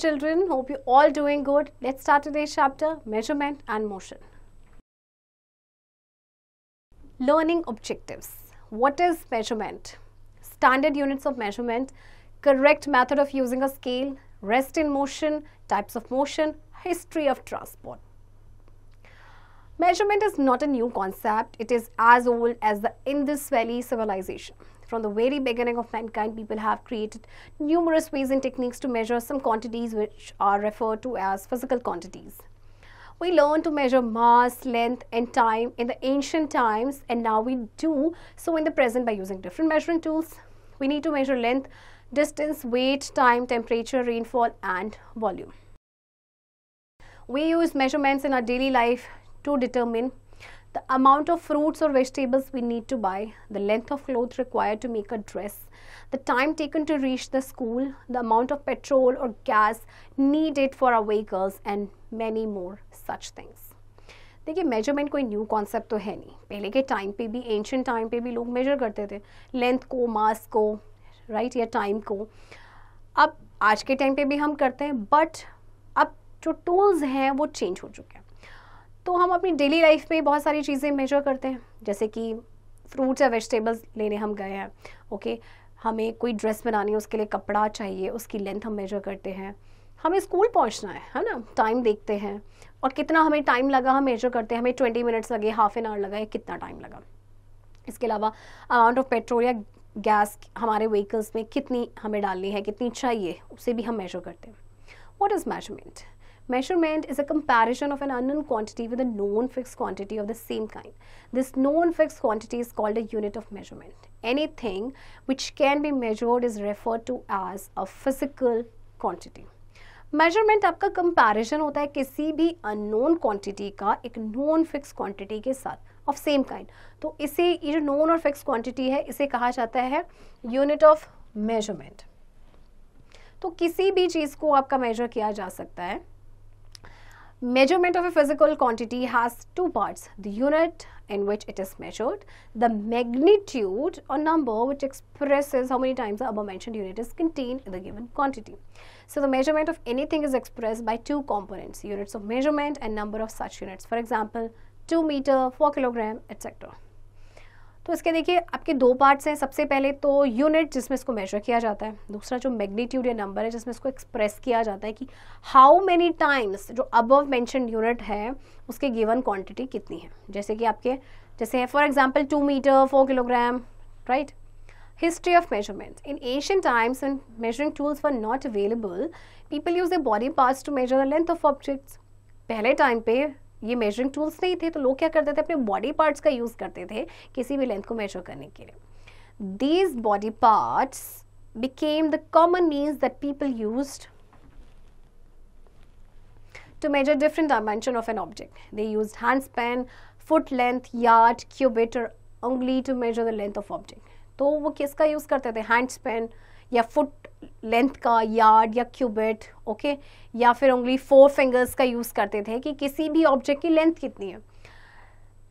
children. Hope you all doing good. Let's start today's chapter, Measurement and Motion. Learning objectives. What is measurement? Standard units of measurement, correct method of using a scale, rest in motion, types of motion, history of transport. Measurement is not a new concept. It is as old as the Indus Valley civilization. From the very beginning of mankind, people have created numerous ways and techniques to measure some quantities which are referred to as physical quantities. We learn to measure mass, length and time in the ancient times and now we do so in the present by using different measuring tools. We need to measure length, distance, weight, time, temperature, rainfall and volume. We use measurements in our daily life to determine the amount of fruits or vegetables we need to buy, the length of cloth required to make a dress, the time taken to reach the school, the amount of petrol or gas needed for our vehicles and many more such things. देखिए measurement कोई new concept तो है नहीं पहले के time पे भी ancient time पे भी लोग मेजर करते थे लेंथ को मास को राइट या टाइम को अब आज के टाइम पे भी हम करते हैं बट अब जो टूल्स हैं वो चेंज हो चुके हैं तो हम अपनी डेली लाइफ में बहुत सारी चीज़ें मेजर करते हैं जैसे कि फ्रूट्स या वेजिटेबल्स लेने हम गए हैं ओके हमें कोई ड्रेस बनानी है उसके लिए कपड़ा चाहिए उसकी लेंथ हम मेजर करते हैं हमें स्कूल पहुंचना है है ना टाइम देखते हैं और कितना हमें टाइम लगा हम मेजर करते हैं हमें ट्वेंटी मिनट्स लगे हाफ एन आवर लगा या कितना टाइम लगा इसके अलावा अमाउंट ऑफ पेट्रोल या गैस हमारे व्हीकल्स में कितनी हमें डालनी है कितनी चाहिए उसे भी हम मेजर करते हैं what is measurement Measurement is a comparison of an unknown quantity with a known fixed quantity of the same kind. This known fixed quantity is called a unit of measurement. Anything which can be measured is referred to as a physical quantity. Measurement आपका comparison होता है किसी भी unknown quantity का एक non fix quantity के साथ of same kind तो इसे ये जो नॉन और फिक्स क्वांटिटी है इसे कहा जाता है यूनिट ऑफ मेजरमेंट तो किसी भी चीज़ को आपका मेजर किया जा सकता है Measurement of a physical quantity has two parts, the unit in which it is measured, the magnitude or number which expresses how many times the above mentioned unit is contained in the given quantity. So, the measurement of anything is expressed by two components, units of measurement and number of such units, for example, 2 meter, 4 kilogram, etc. तो इसके देखिए आपके दो parts हैं सबसे पहले तो unit जिसमें इसको मेजर किया जाता है दूसरा जो मैग्नीट्यूड या नंबर है जिसमें इसको एक्सप्रेस किया जाता है कि हाउ मेनी टाइम्स जो अबव मैंशन यूनिट है उसके गिवन क्वान्टिटी कितनी है जैसे कि आपके जैसे हैं for example two metre four kilogram right history of measurement in ancient times and measuring tools for not available people use the body parts to measure the length of objects पहले time पे ये measuring tools नहीं थे तो लोग क्या करते थे अपने बॉडी पार्ट्स का यूज़ करते थे किसी भी लेंथ को मेजर करने के लिए these body parts became the common means that people used to measure different dimension of an object. They used hand span, foot length, yard, cubit or ungly to measure the length of object. तो वो किसका use करते थे hand span या foot length का yard या cubit okay या फिर ओनली फोर फिंगर्स का यूज़ करते थे कि किसी भी ऑब्जेक्ट की लेंथ कितनी है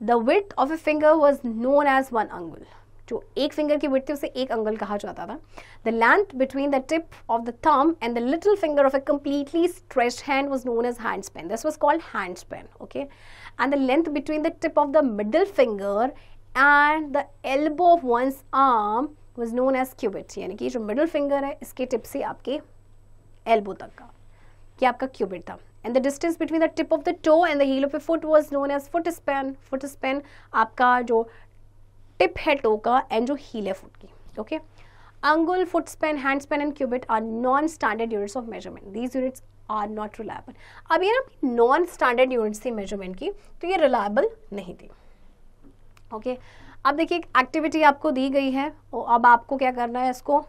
the width of a finger was known as one अंगुल जो एक फिंगर की विथ थी उसे एक अंगल कहा जाता था the length between the tip of the thumb and the little finger of a completely stretch hand was known as hand span this was called hand span okay and the length between the tip of the middle finger and the elbow of one's arm was known as cubit यानी कि जो middle finger है इसके tip से आपके elbow तक का ये आपका क्यूबिट था and the distance between the tip of the toe and the heel of a foot was known as foot span foot span आपका जो टिप है टो का एंड जो हील है फुट की okay okay? angle, foot span, hand span and cubit are non-standard units of measurement. These units are not reliable. अब ये ना non-standard units थी measurement की तो ये reliable नहीं थी ओके okay? अब देखिए एक एक्टिविटी आपको दी गई है अब आपको क्या करना है इसको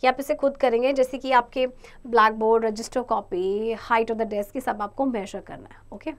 कि आप इसे खुद करेंगे जैसे कि आपके blackboard register copy height of the desk की सब आपको मेजर करना है okay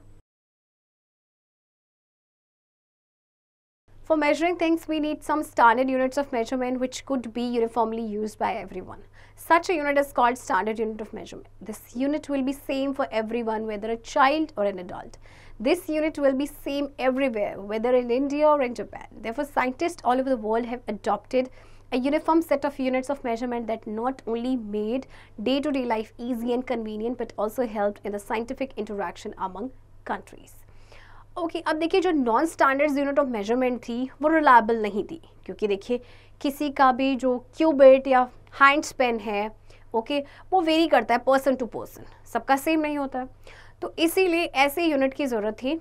for measuring things we need some standard units of measurement which could be uniformly use by everyone such at is called standard unit of measurement this unit will be same for everyone whether a child और an adult This unit will be same everywhere, whether in India or in Japan. Therefore, scientists all over the world have adopted a uniform set of units of measurement that not only made day-to-day -day life easy and convenient but also helped in the scientific interaction among countries. Okay okay, अब देखिए जो non standard unit of measurement थी वो reliable नहीं थी क्योंकि देखिए किसी का भी जो क्यूबिट या हैंड स्पेन है ओके okay, वो वेरी करता है पर्सन टू पर्सन सबका सेम नहीं होता है तो इसीलिए ऐसे यूनिट की ज़रूरत थी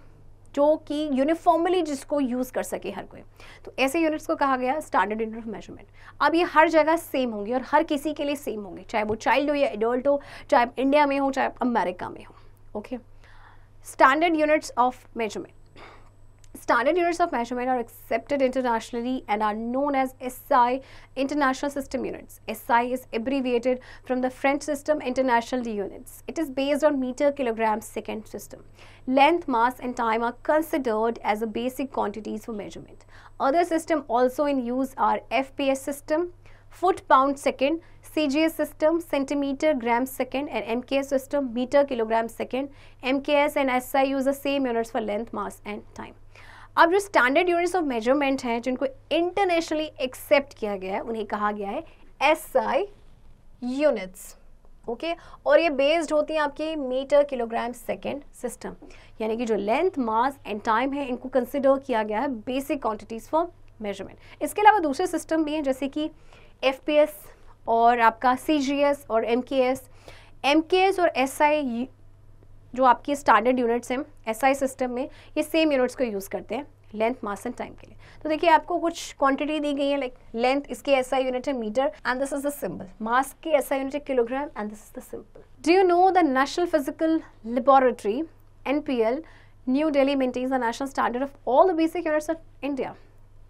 जो कि यूनिफॉर्मली जिसको यूज़ कर सके हर कोई तो ऐसे यूनिट्स को कहा गया स्टैंडर्ड यूनिट ऑफ मेजरमेंट अब ये हर जगह सेम होंगे और हर किसी के लिए सेम होंगे चाहे वो चाइल्ड हो या एडल्ट हो चाहे इंडिया में हो चाहे अमेरिका में हो okay standard units of measurement Standard units of measurement are accepted internationally and are known as SI, International System Units. SI is abbreviated from the French system International Units. It is based on meter, kilogram, second system. Length, mass and time are considered as the basic quantities for measurement. Other system also in use are FPS system, foot pound second, CGS system, centimeter gram second and MKS system, meter kilogram second. MKS and SI use the same units for length, mass and time. अब जो standard units of measurement हैं जिनको internationally accept किया गया है उन्हें कहा गया है एस आई यूनिट्स ओके और ये बेस्ड होती हैं आपकी मीटर किलोग्राम सेकेंड सिस्टम यानी कि जो लेंथ मास एंड टाइम है इनको कंसिडर किया गया है बेसिक क्वांटिटीज़ फॉर मेजरमेंट इसके अलावा दूसरे सिस्टम भी हैं जैसे कि एफ और आपका सी और एम के एस के एस और एस आई जो आपकी स्टैंडर्ड यूनिट्स हैं एसआई सिस्टम में ये सेम यूनिट्स को यूज़ करते हैं लेंथ मास एंड टाइम के लिए तो देखिए आपको कुछ क्वांटिटी दी गई है लाइक लेंथ इसके ऐसा यूनिट है metre and this is the symbol mass की ऐसा यूनिट है kilogram and this is the symbol do you know the national physical laboratory L New Delhi maintains the national standard of all the basic units of India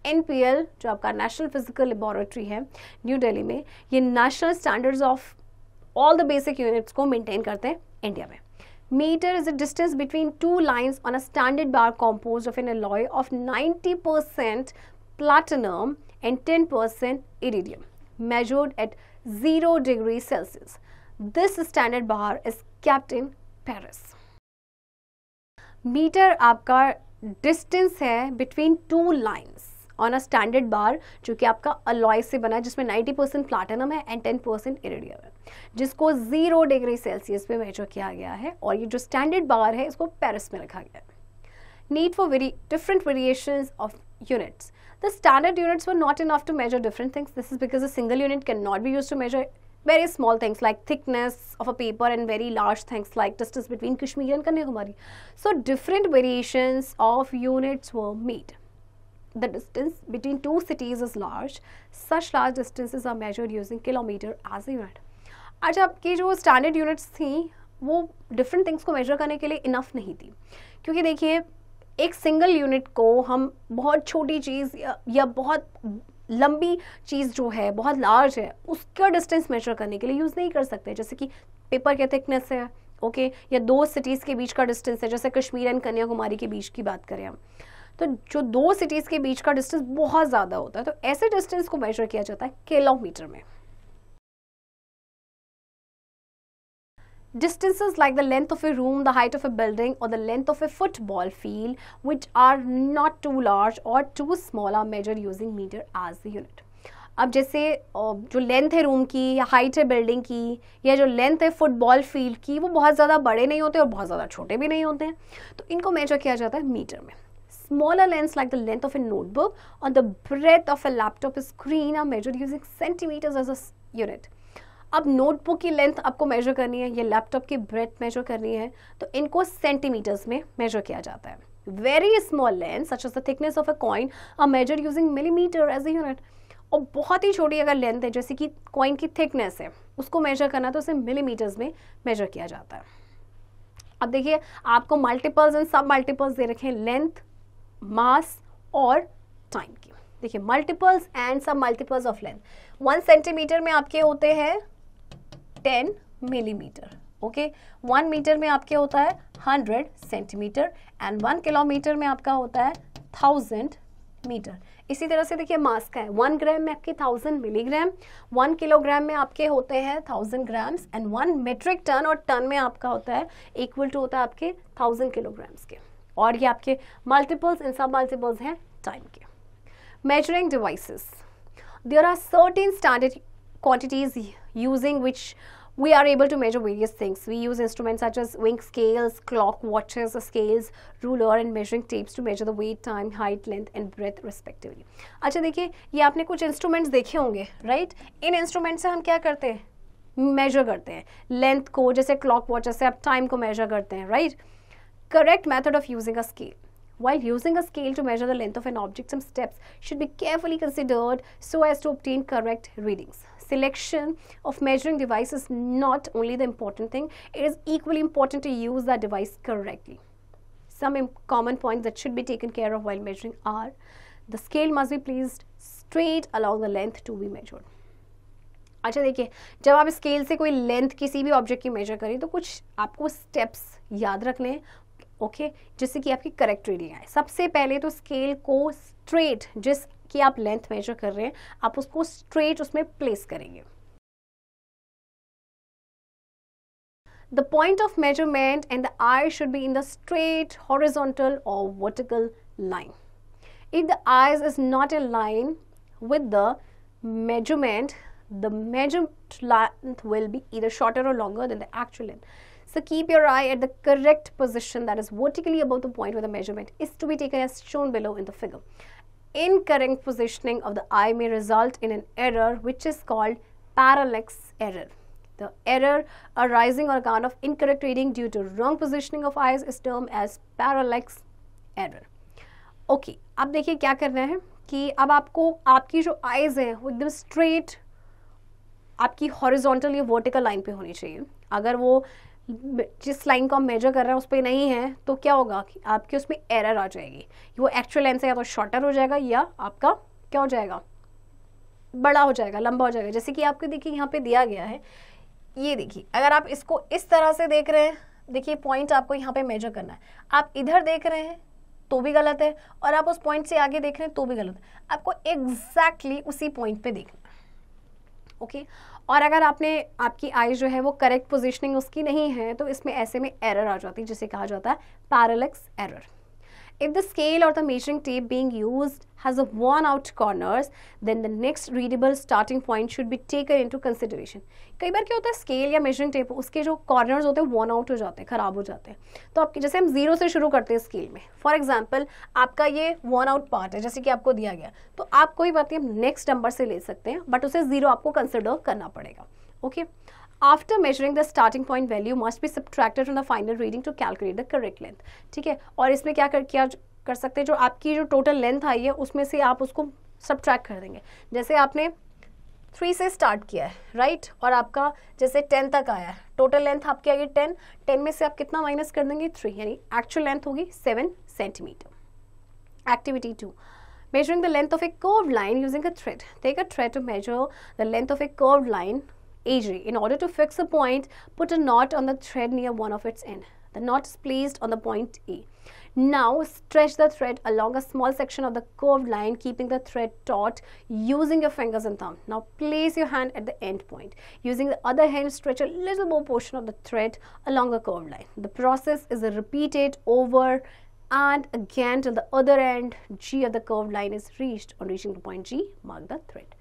N P L जो आपका national physical laboratory है न्यू डेली में ये national standards of all the basic units को maintain करते हैं India में Meter is the distance between two lines on a standard bar composed of an alloy of 90% platinum and 10% iridium measured at 0 degrees Celsius. This standard bar is kept in Paris. Metre आपका distance है between two lines on a standard bar जो कि आपका alloy से बना है जिसमें 90 percent platinum है एंड 10 परसेंट इरेडियम है जिसको ज़ीरो डिग्री सेल्सियस पे मेजर किया गया है और ये जो स्टैंडर्ड बार है इसको पेरिस में रखा गया है need for very different variations of units. The standard units were not enough to measure different things. This is because a single unit cannot be used to measure very small things like thickness of a paper and very large things like distance between Kashmir and Kanyakumari. So different variations of units were made. The distance between two cities is large. Such large distances are measured using kilometer as a unit. आज आपकी जो standard units थी वो different things को major करने के लिए enough नहीं थी क्योंकि देखिए एक सिंगल यूनिट को हम बहुत छोटी चीज़ या, या बहुत लंबी चीज़ जो है बहुत लार्ज है उसका डिस्टेंस मेजर करने के लिए यूज़ नहीं कर सकते जैसे कि पेपर के थिकनेस है ओके या दो सिटीज़ के बीच का डिस्टेंस है जैसे कश्मीर एंड कन्याकुमारी के बीच की बात करें हम तो जो दो सिटीज़ के बीच का डिस्टेंस बहुत ज़्यादा होता है तो ऐसे डिस्टेंस को मेजर किया जाता है किलोमीटर में distances like the length of a room, the height of a building or the length of a football field which are not too large or too small are measured using meter as the unit. अब जैसे जो length है room की या height है building की या जो लेंथ है फुटबॉल फील्ड की वो बहुत ज़्यादा बड़े नहीं होते और बहुत ज़्यादा छोटे भी नहीं होते हैं तो इनको मेजर किया जाता है मीटर में smaller length like the length of a notebook और the breadth of a laptop screen are measure using centimetres as a unit अब नोटबुक की लेंथ आपको मेजर करनी है या लैपटॉप की ब्रेथ मेजर करनी है तो इनको सेंटीमीटर्स में मेजर किया जाता है very small length such as the thickness of a coin are measure using millimetre as a unit और बहुत ही छोटी अगर लेंथ है जैसे कि कॉइन की थिकनेस है उसको मेजर करना तो उसे मिलीमीटर्स में मेजर किया जाता है अब देखिए आपको मल्टीपल्स एंड सब मल्टीपल्स दे रखे हैं लेंथ मास और टाइम की देखिए multiples and sub multiples of length one centimetre में आपके होते हैं ten millimetre okay one metre में आपके होता है hundred centimetre and one kilometre में आपका होता है थाउजेंड मीटर इसी तरह से देखिए मास का है वन ग्राम में आपके थाउजेंड मिलीग्राम वन किलोग्राम में आपके होते हैं thousand grams and one metric ton और टन में आपका होता है इक्वल टू होता है आपके थाउजेंड किलोग्राम्स के और ये आपके मल्टीपल्स इन सब मल्टीपल्स हैं टाइम के measuring devices there are certain standard quantities using which we are able to measure various things. We use instruments such as wing scales, clock watches, scales, ruler and measuring tapes to measure the weight, time, height, length and breadth respectively. अच्छा देखिए ये आपने कुछ instruments देखे होंगे right इन instrument से हम क्या करते Measure मेजर करते हैं लेंथ को जैसे क्लॉक वॉच से आप टाइम को मेजर करते हैं While using a scale to measure the length of an object, some steps should be carefully considered so as to obtain correct readings. selection of measuring device is not only the important thing, it is equally important to use that device correctly. Some common points that should be taken care of while measuring are the scale must be placed straight along the length to be measured. अच्छा देखिए जब आप scale से कोई length किसी भी object की major करें तो कुछ आपको स्टेप्स याद रखने हैं ओके okay, जिससे कि आपकी करेक्ट रीडिंग आए सबसे पहले तो स्केल को स्ट्रेट जिस कि आप लेंथ मेजर कर रहे हैं आप उसको स्ट्रेट उसमें प्लेस करेंगे the point of measurement and the eye should be in the straight horizontal और vertical line if the eyes is not a line with the measurement the measure length will be इधर shorter और longer than the actual length so keep your eye at the correct position that is vertically about the point of the measurement is to be taken as shown below in the figure incorrect positioning of the eye may result in an error which is called parallax error. The error arising on account of incorrect reading due to wrong positioning of eyes is termed as parallax error. Okay okay, अब देखिए क्या करना है कि अब आपको आपकी जो आइज़ हैं वो एकदम स्ट्रेट आपकी हॉरिजॉन्टल या वर्टिकल लाइन पे होनी चाहिए अगर वो जिस लाइन को हम मेजर कर रहे हैं उस पर नहीं है तो क्या होगा कि आपके उसमें एरर आ जाएगी वो एक्चुअल लेंथ से या तो शॉर्टर हो जाएगा या आपका क्या हो जाएगा बड़ा हो जाएगा लंबा हो जाएगा जैसे कि आपको देखिए यहाँ पे दिया गया है ये देखिए अगर आप इसको इस तरह से देख रहे हैं देखिए पॉइंट आपको यहाँ पे मेजर करना है आप इधर देख रहे हैं तो भी गलत है और आप उस पॉइंट से आगे देख रहे हैं तो भी गलत है आपको एग्जैक्टली exactly उसी पॉइंट पे देखना है ओके okay? और अगर आपने आपकी आई जो है वो करेक्ट पोजिशनिंग उसकी नहीं है तो इसमें ऐसे में एरर आ जाती है जिसे कहा जाता है parallax error If the scale or the measuring tape being used has a worn out corners, then the next readable starting point should be taken into consideration. कई बार क्या होता है स्केल या मेजरिंग टेप उसके जो कॉर्नर्स होते हैं worn out हो जाते हैं खराब हो जाते हैं तो आपके जैसे हम जीरो से शुरू करते हैं स्केल में फॉर एग्जांपल आपका ये वर्न आउट पार्ट है जैसे कि आपको दिया गया तो आप कोई बात नहीं नेक्स्ट नंबर से ले सकते हैं बट उसे ज़ीरो आपको कंसिडर करना पड़ेगा okay okay? After measuring the starting point value must be subtracted from the final reading to calculate the correct length ठीक है और इसमें क्या कर किया कर सकते हैं जो आपकी जो टोटल लेंथ आई है उसमें से आप उसको सब्ट्रैक्ट कर देंगे जैसे आपने थ्री से स्टार्ट किया है राइट right? और आपका जैसे टेन तक आया है टोटल लेंथ आपकी आई है टेन टेन में से आप कितना माइनस कर देंगे थ्री यानी एक्चुअल लेंथ होगी seven centimetre activity two measuring the length of a curve line using a thread Take a thread to measure the length of a curve line AG. In order to fix a point, put a knot on the thread near one of its end. The knot is placed on the point A. Now stretch the thread along a small section of the curved line keeping the thread taut using your fingers and thumb. Now place your hand at the end point. Using the other hand stretch a little more portion of the thread along the curved line. The process is repeated over and again till the other end G of the curved line is reached. On reaching the point G, mark the thread.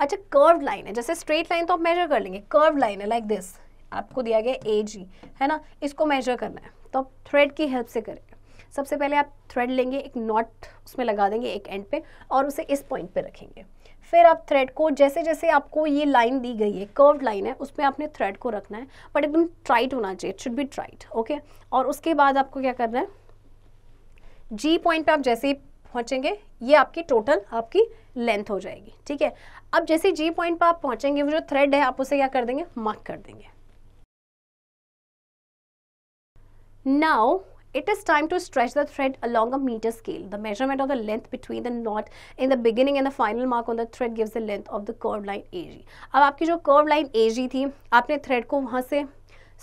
अच्छा curve line है जैसे straight line तो आप measure कर लेंगे curve line है like like this आपको दिया गया ए जी है ना इसको मेजर करना है तो आप थ्रेड की हेल्प से करेंगे सबसे पहले आप थ्रेड लेंगे एक नॉट उसमें लगा देंगे एक एंड पे और उसे इस पॉइंट पे रखेंगे फिर आप थ्रेड को जैसे जैसे आपको ये लाइन दी गई है कर्व लाइन है उसमें आपने थ्रेड को रखना है बट एकदम ट्राइट होना चाहिए इट शुड बी ट्राइट ओके और उसके बाद आपको क्या करना है जी पॉइंट पे आप जैसे ही पहुँचेंगे ये आपकी टोटल आपकी लेंथ हो जाएगी ठीक है अब जैसे जी पॉइंट पर आप पहुंचेंगे वो जो थ्रेड है आप उसे क्या कर देंगे मार्क कर देंगे now it is time to stretch the thread along a metre scale the measurement of the length between the knot in the beginning and the final mark on the thread gives the length of the curve line A G अब आपकी जो curve line A जी थी आपने thread को वहां से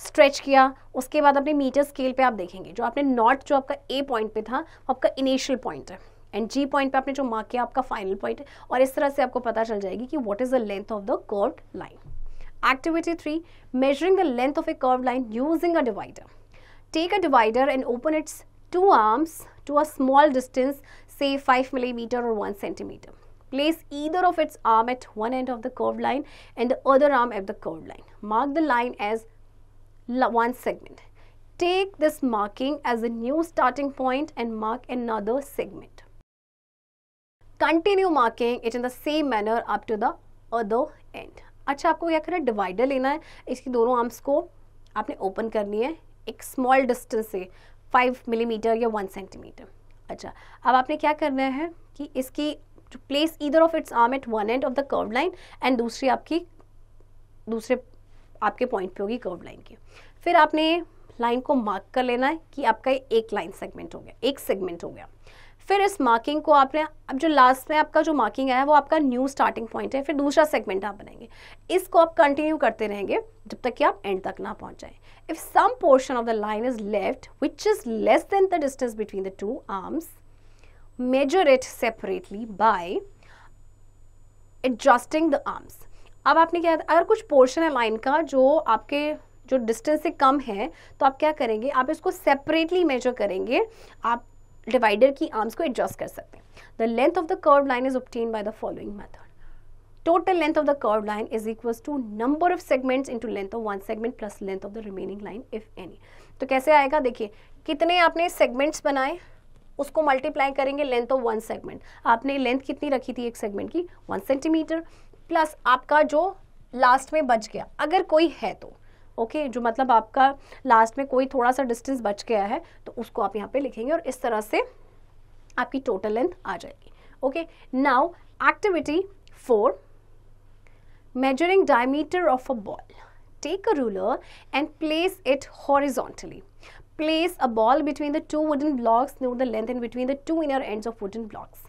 stretch किया उसके बाद अपने मीटर स्केल पे आप देखेंगे जो आपने नॉट जो आपका ए पॉइंट पे था आपका इनिशियल पॉइंट है एंड जी पॉइंट पे आपने जो मार्क किया आपका फाइनल पॉइंट है और इस तरह से आपको पता चल जाएगी कि what is the length of the curve line activity three measuring the length of a curve line using a divider take a divider and open its two arms to a small distance say 5 millimeter or 1 centimeter. Place either of its arm at one end of the curved line and the other arm at the curved line. Mark the line as one segment. Take this marking as a new starting point and mark another segment. Continue marking it in the same manner up to the other end अच्छा आपको क्या करना है divider लेना है इसकी दोनों arms को आपने ओपन करनी है एक स्मॉल डिस्टेंस से फाइव मिलीमीटर या वन सेंटीमीटर अच्छा अब आपने क्या करना है कि इसकी to place either of its arm at one end of the curve line and दूसरी आपकी दूसरे आपके पॉइंट पे होगी कर्व लाइन की फिर आपने लाइन को मार्क कर लेना है कि आपका एक लाइन सेगमेंट हो गया एक सेगमेंट हो गया फिर इस मार्किंग को आपने अब जो लास्ट में आपका जो मार्किंग आया है वो आपका न्यू स्टार्टिंग पॉइंट है फिर दूसरा सेगमेंट आप बनाएंगे इसको आप कंटिन्यू करते रहेंगे जब तक कि आप एंड तक ना पहुंच जाए if some portion of the line is left which is less than the distance between the two arms measure it separately by adjusting the arms अब आपने क्या अगर कुछ पोर्शन है लाइन का जो आपके जो डिस्टेंस से कम है तो आप क्या करेंगे आप इसको सेपरेटली मेजर करेंगे आप डिवाइडर की आर्म्स को एडजस्ट कर सकते हैं the length of the curve line is obtain by the following method total length of the curve line is equals to number of segments into length of one segment plus length of the remaining line if any तो कैसे आएगा देखिए कितने आपने segments बनाए उसको multiply करेंगे length of one segment आपने लेंथ कितनी रखी थी एक सेगमेंट की वन सेंटीमीटर प्लस आपका जो लास्ट में बच गया अगर कोई है तो ओके जो मतलब आपका लास्ट में कोई थोड़ा सा डिस्टेंस बच गया है तो उसको आप यहाँ पे लिखेंगे और इस तरह से आपकी टोटल लेंथ आ जाएगी okay now activity four measuring diameter of a ball take a ruler and place it horizontally place a ball between the two wooden blocks note the length in between the two inner end of wooden blocks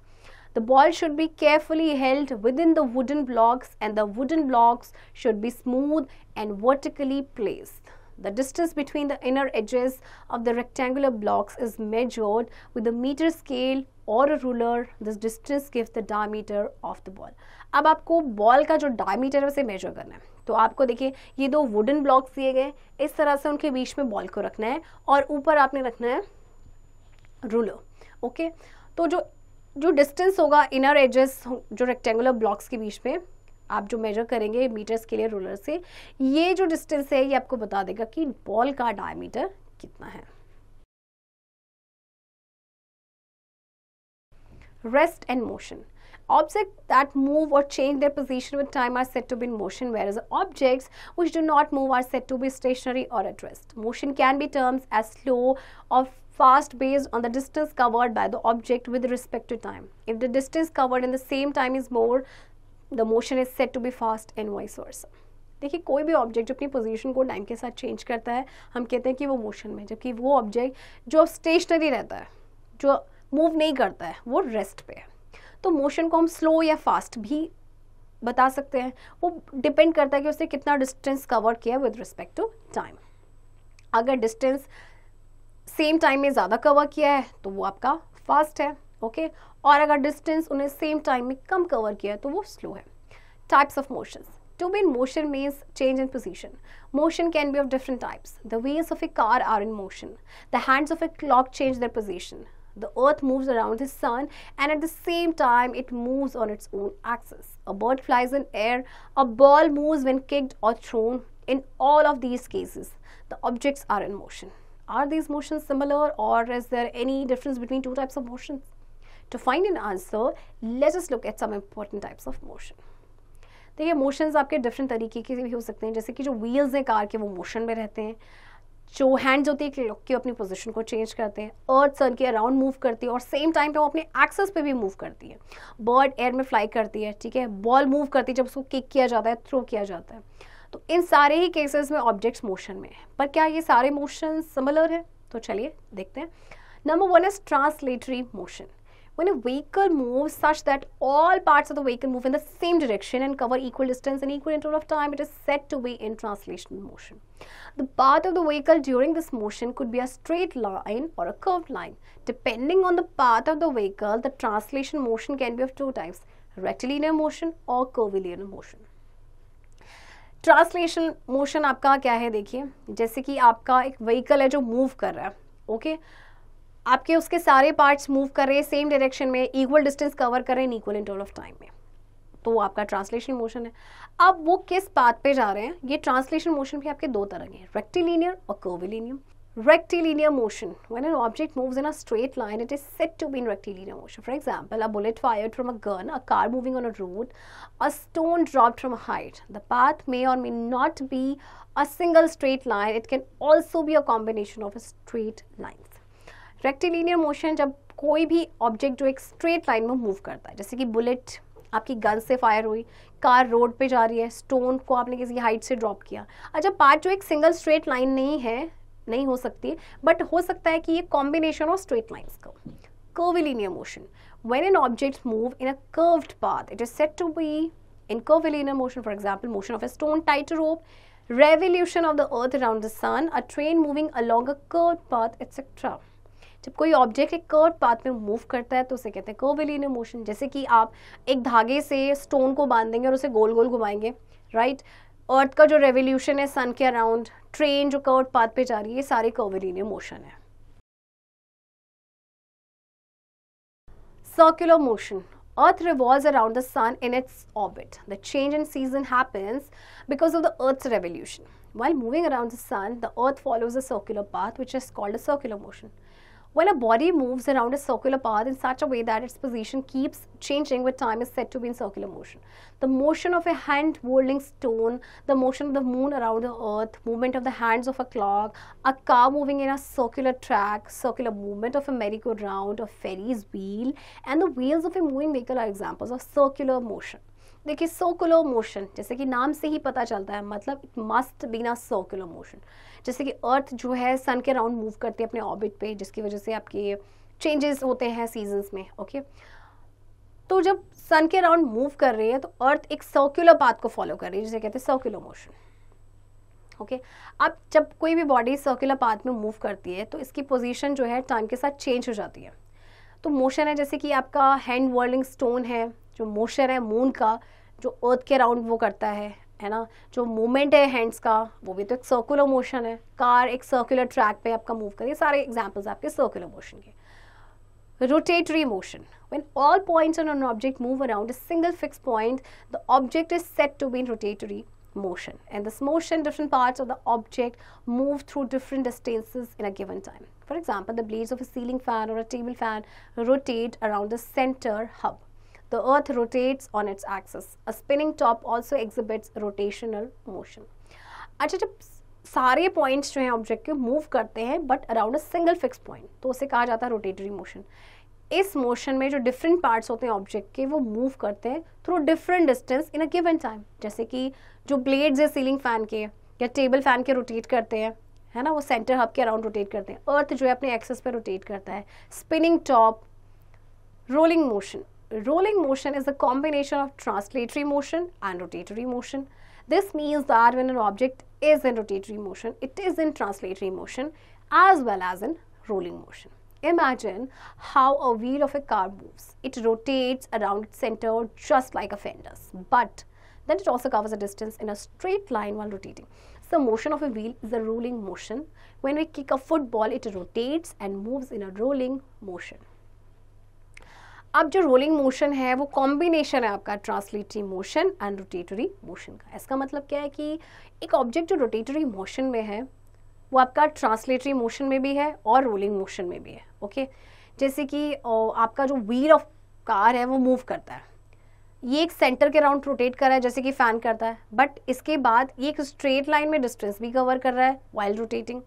The ball should be carefully held within the wooden blocks and the wooden blocks should be smooth and vertically placed. The distance between the inner edges of the rectangular blocks is measured with a meter scale और ruler this distance give the diameter of the ball अब आपको ball का जो diameter है उसे major करना है तो आपको देखिए ये दो वुडन ब्लॉक्स दिए गए इस तरह से उनके बीच में बॉल को रखना है और ऊपर आपने रखना है रूलर ओके तो जो जो डिस्टेंस होगा इनर एजेस जो रेक्टेंगुलर ब्लॉक्स के बीच में आप जो मेजर करेंगे मीटर्स के लिए रोलर से ये जो डिस्टेंस है ये आपको बता देगा कि बॉल का डायमीटर कितना है rest and motion object that move or change their position with time are said to be motion whereas objects which do not move are said to be stationary or at rest motion can be terms as slow of fast based on the distance covered by the object with respect to time. If the distance covered in the same time is more, the motion is said to be fast and vice versa. देखिए कोई भी object जो अपनी position को time के साथ change करता है हम कहते हैं कि वो मोशन में जबकि वो ऑब्जेक्ट जो स्टेशनरी रहता है जो मूव नहीं करता है वो रेस्ट पे है तो मोशन को हम स्लो या फास्ट भी बता सकते हैं वो डिपेंड करता है कि उसने कितना डिस्टेंस कवर किया विद रिस्पेक्ट टू टाइम अगर डिस्टेंस सेम टाइम में ज्यादा कवर किया है तो वो आपका फास्ट है ओके okay? और अगर डिस्टेंस उन्हें सेम टाइम में कम कवर किया है तो वो स्लो है types of motion to be in motion means change in position motion can be of different types the wheels of a car are in motion the hands of a clock change their position the earth move around this sun and at the same time it move on its own axis a bird flies in air a ball move when kicked or thrown in all of these cases the objects are in motion Are these motions similar or is there any difference between two types of motions? To find an answer, let us look at some important types of motion. देखिए motions आपके different तरीके के भी हो सकते हैं जैसे कि जो व्हील्स हैं कार के वो मोशन में रहते हैं जो हैंड्स होती है क्लॉक की अपनी पोजीशन को चेंज करते हैं अर्थ सन के अराउंड मूव करती है और सेम टाइम पे वो अपने एक्सेस पे भी मूव करती है बर्ड एयर में फ्लाई करती है ठीक है बॉल मूव करती है जब उसको किक किया जाता है थ्रो किया जाता है तो इन सारे ही केसेस में ऑब्जेक्ट्स मोशन में है पर क्या ये सारे मोशन सिमिलर हैं तो चलिए देखते हैं number one is translatory motion one a vehicle move such that all part of the vehicle move in the same direction and cover equal distance and equal interval of time it is said to be in translation motion the part of the vehicle during this motion could be a straight line or a curve line depending on the part of the vehicle the translation motion can be of two types rectilinear motion or curvilinear motion translation motion आपका क्या है देखिए जैसे कि आपका एक vehicle है जो मूव कर रहा है ओके आपके उसके सारे पार्ट्स मूव कर रहे हैं सेम डायरेक्शन में इक्वल डिस्टेंस कवर कर रहे हैं इक्वल इंटरवल ऑफ टाइम में तो आपका ट्रांसलेशन मोशन है अब वो किस पाथ पे जा रहे हैं ये ट्रांसलेशन मोशन भी आपके दो तरह के हैं रेक्टिलीनियर और कर्विलीनियर rectilinear motion. When an object moves in a straight line, it is said to be in rectilinear motion. For example, a bullet fired from a gun, a car moving on a road, a stone dropped from a height. The path may or may not be a single straight line. It can also be a combination of a straight lines. rectilinear motion jab koi bhi object jo ek straight line mein move karta hai jaise ki bullet aapki gun se fire hui car road pe ja rahi hai stone ko aapne kisi height se drop kiya acha path jo ek single straight line nahi hai नहीं हो सकती but हो सकता है कि ये combination of straight lines का curvilinear motion when an object move in a curved path it is said to be in curvilinear motion for example motion of a stone tight rope revolution of the earth around the sun a train moving along a curve path etcetera जब कोई object एक curve path में move करता है तो उसे कहते हैं कर्विलीनियर मोशन जैसे कि आप एक धागे से स्टोन को बांध देंगे और उसे गोल गोल घुमाएंगे राइट right? अर्थ का जो रेवोल्यूशन है सन के अराउंड ट्रेन जो कर्व पाथ पे जा रही है ये सारे कर्वलिनियर मोशन है circular motion earth revolve around the sun in its orbit the change in season happens because of the earth revolution while moving around the sun the earth follows a circular path which is called a circular motion When a body moves around a circular path in such a way that its position keeps changing with time is said to be in circular motion. The motion of a hand holding stone, the motion of the moon around the earth, movement of the hands of a clock, a car moving in a circular track, circular movement of a merry-go-round, a ferry's wheel and the wheels of a moving vehicle are examples of circular motion. देखिए सौ kilo motion जैसे कि नाम से ही पता चलता है मतलब इट मस्ट बीना सौ किलो मोशन जैसे कि अर्थ जो है सन के अराउंड मूव करती है अपने ऑर्बिट पे जिसकी वजह से आपके चेंजेस होते हैं सीजन्स में ओके तो जब सन के अराउंड मूव कर रही है तो अर्थ एक सर्क्यूलर पाथ को फॉलो कर रही है जिसे कहते हैं सर्क्यूलर मोशन ओके अब जब कोई भी बॉडी सर्क्यूलर पाथ में मूव करती है तो इसकी पोजीशन जो है टाइम के साथ चेंज हो जाती है तो मोशन है जैसे कि आपका हैंड वर्लिंग स्टोन है जो मोशन है मून का जो अर्थ के राउंड वो करता है है ना जो मूवमेंट है हैंड्स का वो भी तो एक सर्कुलर मोशन है कार एक सर्कुलर ट्रैक पे आपका मूव करिए सारे एग्जांपल्स आपके सर्कुलर मोशन के rotatory motion when all points on an object move around a single fix point the object is said to be in rotatory motion and this motion different parts of the object move through different distances in a given time for example the blades of a ceiling fan or a table fan rotate around the centre hub The earth rotates on its axis. A spinning top also exhibits rotational motion. अच्छा जब सारे points जो हैं object के move करते हैं but around a single fix point तो उसे कहा जाता है रोटेटरी मोशन इस मोशन में जो डिफरेंट पार्ट्स होते हैं ऑब्जेक्ट के वो मूव करते हैं through different distance in a given time जैसे कि जो ब्लेड्स है सीलिंग फैन के या टेबल फैन के रोटेट करते हैं है ना वो सेंटर हब के अराउंड रोटेट करते हैं अर्थ जो है अपने एक्सेस पे रोटेट करता है spinning top rolling motion rolling motion is a combination of translatory motion and rotatory motion. This means that when an object is in rotatory motion, it is in translatory motion as well as in rolling motion. Imagine how a wheel of a car moves. It rotates around its center just like a fender's, but then it also covers a distance in a straight line while rotating. So the motion of a wheel is a rolling motion. When we kick a football, it rotates and moves in a rolling motion. अब जो rolling motion है वो combination है आपका translatory motion and rotatory motion का इसका मतलब क्या है कि एक ऑब्जेक्ट जो रोटेटरी मोशन में है वो आपका ट्रांसलेटरी मोशन में भी है और रोलिंग मोशन में भी है ओके जैसे कि आपका जो व्हील ऑफ कार है वो मूव करता है ये एक सेंटर के राउंड रोटेट कर रहा है जैसे कि फैन करता है बट इसके बाद ये एक स्ट्रेट लाइन में डिस्टेंस भी कवर कर रहा है वाइल्ड रोटेटिंग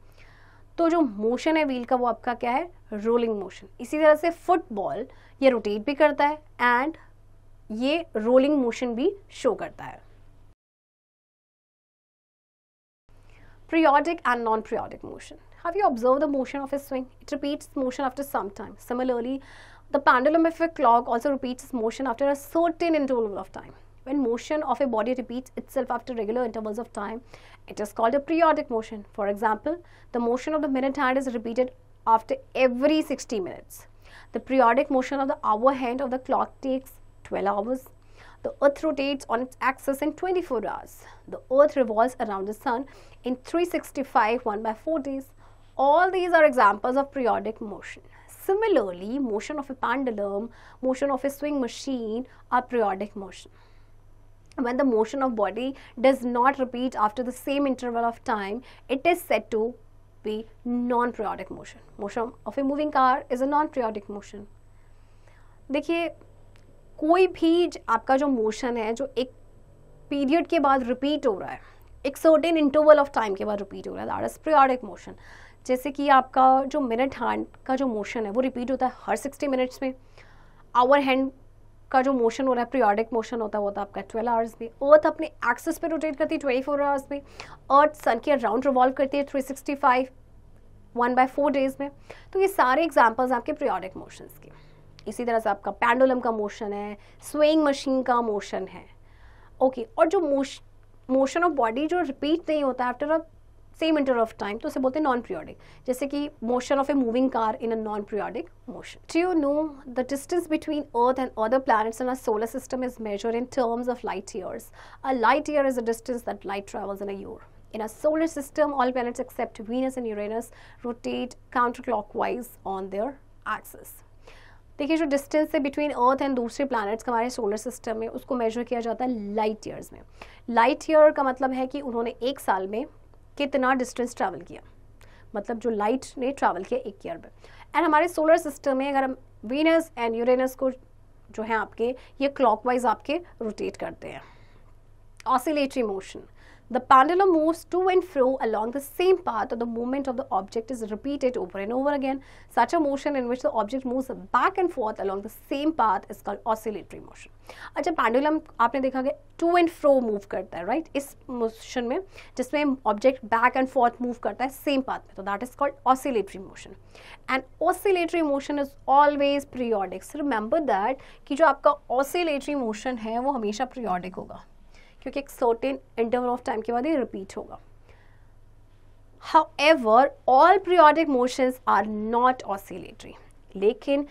तो जो मोशन है व्हील का वो आपका क्या है रोलिंग मोशन इसी तरह से फुटबॉल ये रोटेट भी करता है एंड ये रोलिंग मोशन भी शो करता है periodic and non periodic motion have you observe the motion of a swing it repeats motion after some time similarly the pendulum of a clock also repeats motion after a certain interval of time when motion of a body repeat itself after regular intervals of time It is called a periodic motion. For example, the motion of the minute hand is repeated after every 60 minutes. The periodic motion of the hour hand of the clock takes 12 hours. The earth rotates on its axis in 24 hours. The earth revolves around the sun in 365 1 by 4 days. All these are examples of periodic motion. Similarly, motion of a pendulum, motion of a swing machine are periodic motion. when the motion of body does not repeat after the same interval of time it is said to be non-periodic motion motion of a moving car is a non-periodic motion dekhiye koi bhi aapka jo motion hai jo ek period ke baad repeat ho raha hai ek certain interval of time ke baad repeat ho raha hai that is periodic motion जैसे कि आपका जो minute hand का जो motion है वो repeat होता है हर 60 मिनट्स में आवर हैंड का जो मोशन हो रहा है पीरियोडिक मोशन होता है वो था तो आपका ट्वेल्व आवर्स में अर्थ अपने एक्सेस पे रोटेट करती है ट्वेंटी फोर आवर्स में अर्थ सन के अराउंड रिवॉल्व करती है three sixty five one by four days में तो ये सारे एग्जाम्पल्स आपके पीरियोडिक मोशंस के इसी तरह से आपका पैंडोलम का मोशन है स्वेइंग मशीन का मोशन है ओके okay, और जो मोश मोशन ऑफ बॉडी जो रिपीट नहीं होता after a same interval of time तो उसे बोलते हैं नॉन पीरियोडिक जैसे कि motion of a moving car in a non periodic motion do you know the distance between earth and other planets in a solar system is measure in terms of light years a light year is a distance that light travels in a year In a solar system, all planets except Venus and Uranus rotate counterclockwise on their axis. देखिए जो distance है between earth and दूसरे planets हमारे solar system में उसको measure किया जाता है लाइट ईयर्स में लाइट ईयर का मतलब है कि उन्होंने एक साल में कितना डिस्टेंस ट्रैवल किया मतलब जो लाइट ने ट्रैवल किया एक ईयर में एंड हमारे सोलर सिस्टम में अगर हम वीनस एंड यूरेनस को जो है आपके ये क्लॉकवाइज आपके रोटेट करते हैं oscillatory motion The pendulum moves to and fro along the same path or the movement of the object is repeated over and over again. Such a motion in which the object moves back and forth along the same path is called oscillatory motion. acha pendulum aapne dekha कि to and fro move करता है right right? इस motion में जिसमें object back and forth move करता है same path में तो that is called oscillatory motion and oscillatory motion is always periodics remember that कि जो आपका ऑसिलेटरी मोशन है वो हमेशा पीरियोडिक होगा क्योंकि एक सर्टेन इंटरवल ऑफ टाइम के बाद ये रिपीट होगा however all periodic motions are not oscillatory लेकिन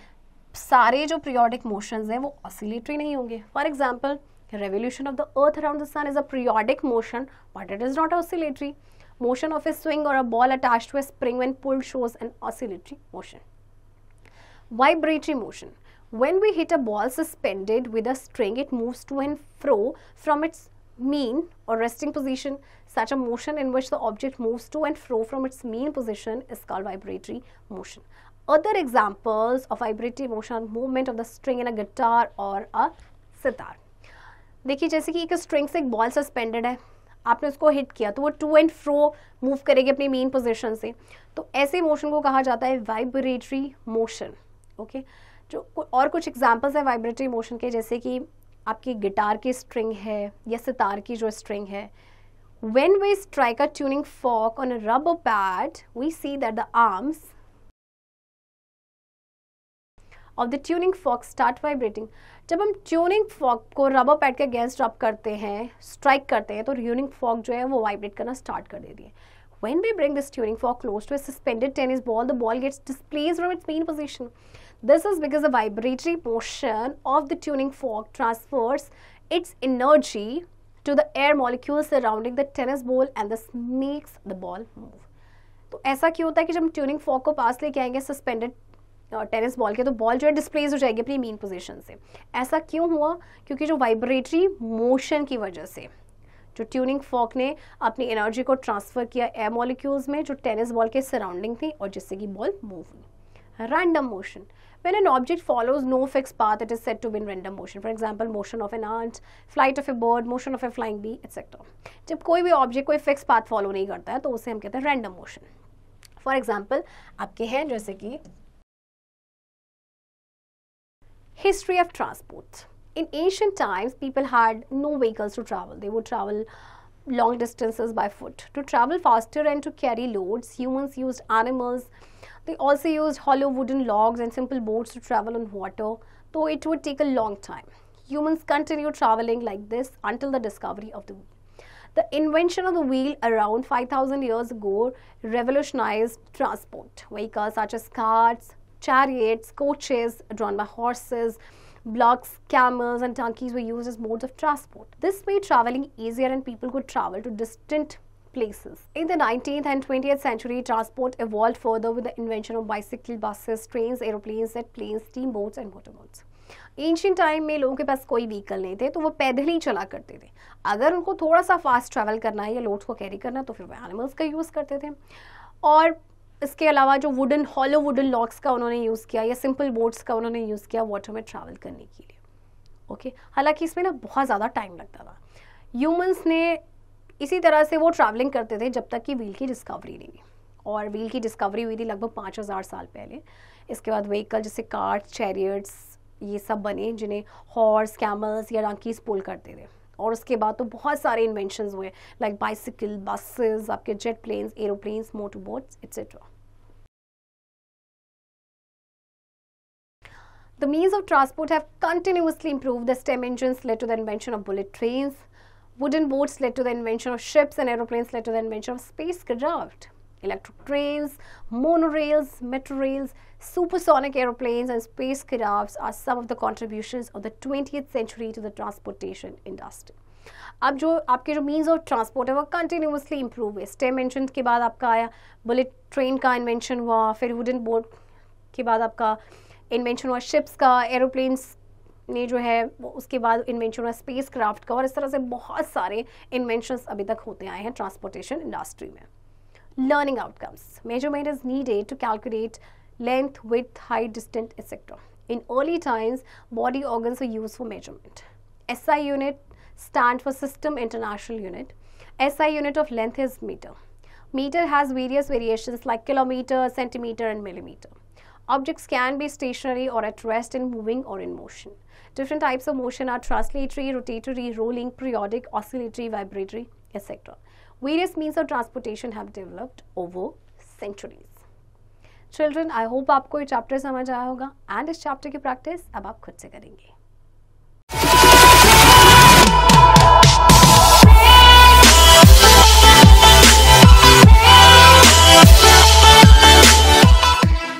सारे जो प्रियोडिक मोशंस हैं वो ऑसिलेटरी नहीं होंगे for example revolution of the earth around the sun is a periodic motion but it is not oscillatory motion of a swing or a ball attach to a spring when pull shows an oscillatory motion vibratory motion when we hit a ball suspended with a string it moves to and fro from its mean or resting position, such a motion in which the object moves to and fro from its mean position is called vibratory motion. Other examples of vibratory motion are movement of the string in a guitar or a sitar. dekhi jaise ki ek string se ek ball suspended hai आपने उसको hit किया तो वो to and fro move करेगी अपनी main position से तो ऐसे मोशन को कहा जाता है वाइब्रेटरी मोशन ओके जो और कुछ एग्जांपल्स है वाइब्रेटरी मोशन के जैसे कि आपकी गिटार की स्ट्रिंग है या सितार की जो स्ट्रिंग है when we strike a tuning fork on a rubber pad we see that the arms of the tuning fork start vibrating जब हम ट्यूनिंग फॉक को रबर पैड के अगेंस्ट रब करते हैं स्ट्राइक करते हैं तो ट्यूनिंग फॉक जो है वो वाइब्रेट करना स्टार्ट कर देती है when we bring this tuning fork close to a suspended tennis ball the ball gets displaced from its main position This is because the vibratory portion of the tuning fork transfers its energy to the air molecules surrounding the tennis ball and this makes the ball move. तो ऐसा क्यों होता है कि जब tuning fork को पास लेके आएंगे सस्पेंडेड टेनिस बॉल के तो बॉल जो है डिस्प्लेस हो जाएगी अपनी मेन पोजीशन से ऐसा क्यों हुआ क्योंकि जो वाइब्रेटरी मोशन की वजह से जो ट्यूनिंग फॉक ने अपनी एनर्जी को ट्रांसफ़र किया एयर मॉलिक्यूल्स में जो टेनिस बॉल के सराउंडिंग थी और जिससे कि बॉल मूव हुई random motion when an object follows no fixed path it is said to be in random motion for example motion of an ant flight of a bird motion of a flying bee etc jab koi bhi object koi fixed path follow nahi karta hai to use hum kehte hain random motion for example aapke hain jaise ki history of transport in ancient times people had no vehicles to travel they would travel long distances by foot to travel faster and to carry loads humans used animals They also used hollow wooden logs and simple boats to travel on water, though it would take a long time. Humans continued traveling like this until the discovery of the wheel. The invention of the wheel around 5000 years ago revolutionized transport. Vehicles such as carts, chariots, coaches drawn by horses, blocks, camels and donkeys were used as modes of transport. This made traveling easier and people could travel to distant places. In the 19th and 20th century, transport evolved further with the invention of bicycle, buses, trains, aeroplanes, jet planes, steamboats and motorboats. Ancient time में लोगों के पास कोई vehicle नहीं थे तो वो पैदल ही चला करते थे अगर उनको थोड़ा सा फास्ट ट्रैवल करना है या लोड्स को कैरी करना तो फिर वो एनिमल्स का यूज़ करते थे और इसके अलावा जो वुडन हॉलो वुडन लॉक्स का उन्होंने यूज़ किया या सिंपल बोट्स का उन्होंने यूज़ किया वाटर में ट्रैवल करने के लिए ओके हालांकि इसमें ना बहुत ज़्यादा टाइम लगता था ह्यूमन्स ने इसी तरह से वो ट्रैवलिंग करते थे जब तक कि व्हील की डिस्कवरी नहीं हुई और व्हील की डिस्कवरी हुई थी लगभग पाँच हज़ार साल पहले इसके बाद व्हीकल जैसे कार्ट चैरियट्स ये सब बने जिन्हें हॉर्स कैमल्स या डांकीस पोल करते थे और उसके बाद तो बहुत सारे इन्वेंशन हुए लाइक बाइसिकल बसेस आपके jet planes aeroplanes motor boats etcetera The means of transport have continuously improved. The steam engines led to the invention of bullet trains. Wooden boats led to the invention of ships and aeroplanes led to the invention of spacecraft. Electric trains, monorails, metro rails, supersonic aeroplanes and spacecrafts are some of the contributions of the 20th century to the transportation industry. अब जो आपके जो means of transport है वो continuously improve हुए steam engine के बाद आपका आया बुलेट ट्रेन का invention हुआ फिर वुडन बोट के बाद आपका हुआ का ने जो है उसके बाद इन्वेंशन हुआ स्पेस क्राफ्ट का और इस तरह से बहुत सारे इन्वेंशन अभी तक होते आए हैं ट्रांसपोर्टेशन इंडस्ट्री में learning outcomes measurement is needed to calculate length width height distant etcetera in early times body organs use for measurement S I unit stand for system international unit S I unit of length is metre metre has various variation like kilometre centimetre and millimetre objects can be stationary or at rest in moving or in motion Different types of motion are translatory, rotatory, rolling, periodic, oscillatory, vibratory, etc. Various means of transportation have developed over centuries. Children I hope आपको ये chapter समझ आया होगा and इस chapter की practice अब आप खुद से करेंगे We'll be right back.